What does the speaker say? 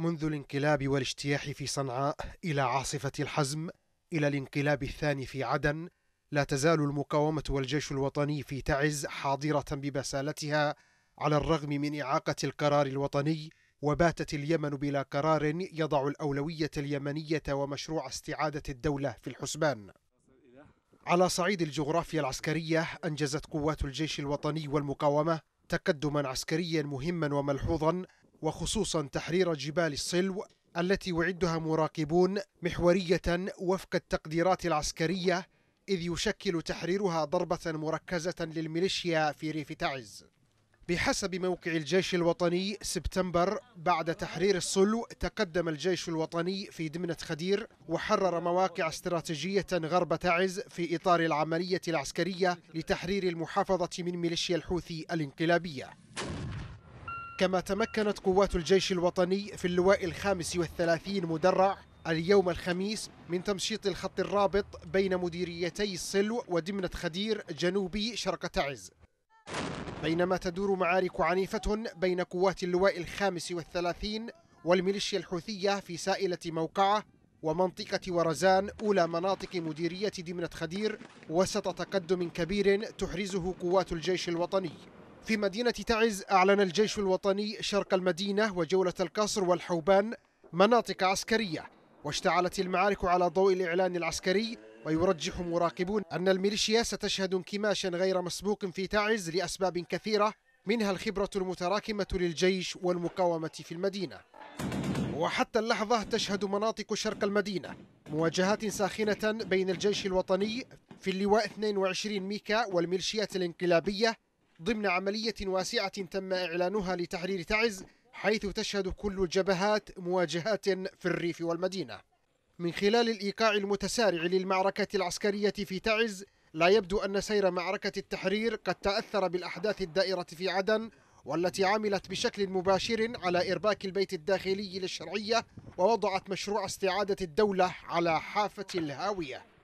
منذ الانقلاب والاجتياح في صنعاء إلى عاصفة الحزم إلى الانقلاب الثاني في عدن لا تزال المقاومة والجيش الوطني في تعز حاضرة ببسالتها على الرغم من إعاقة القرار الوطني وباتت اليمن بلا قرار يضع الأولوية اليمنية ومشروع استعادة الدولة في الحسبان على صعيد الجغرافيا العسكرية أنجزت قوات الجيش الوطني والمقاومة تقدما عسكريا مهما وملحوظا وخصوصا تحرير جبال الصلو التي وعدها مراقبون محورية وفق التقديرات العسكرية إذ يشكل تحريرها ضربة مركزة للميليشيا في ريف تعز بحسب موقع الجيش الوطني سبتمبر بعد تحرير الصلو تقدم الجيش الوطني في دمنة خدير وحرر مواقع استراتيجية غرب تعز في إطار العملية العسكرية لتحرير المحافظة من ميليشيا الحوثي الانقلابية كما تمكنت قوات الجيش الوطني في اللواء الخامس والثلاثين مدرع اليوم الخميس من تمشيط الخط الرابط بين مديريتي السلو ودمنة خدير جنوبي شرق تعز بينما تدور معارك عنيفة بين قوات اللواء الخامس والثلاثين والميليشيا الحوثية في سائلة موقعة ومنطقة ورزان أولى مناطق مديرية دمنة خدير وسط تقدم كبير تحرزه قوات الجيش الوطني في مدينة تعز أعلن الجيش الوطني شرق المدينة وجولة القصر والحوبان مناطق عسكرية واشتعلت المعارك على ضوء الإعلان العسكري ويرجح مراقبون أن الميليشيا ستشهد انكماشا غير مسبوق في تعز لأسباب كثيرة منها الخبرة المتراكمة للجيش والمقاومة في المدينة وحتى اللحظة تشهد مناطق شرق المدينة مواجهات ساخنة بين الجيش الوطني في اللواء 22 ميكا والميليشيات الانقلابية ضمن عملية واسعة تم إعلانها لتحرير تعز حيث تشهد كل الجبهات مواجهات في الريف والمدينة من خلال الإيقاع المتسارع للمعركة العسكرية في تعز لا يبدو أن سير معركة التحرير قد تأثر بالأحداث الدائرة في عدن والتي عملت بشكل مباشر على إرباك البيت الداخلي للشرعية ووضعت مشروع استعادة الدولة على حافة الهاوية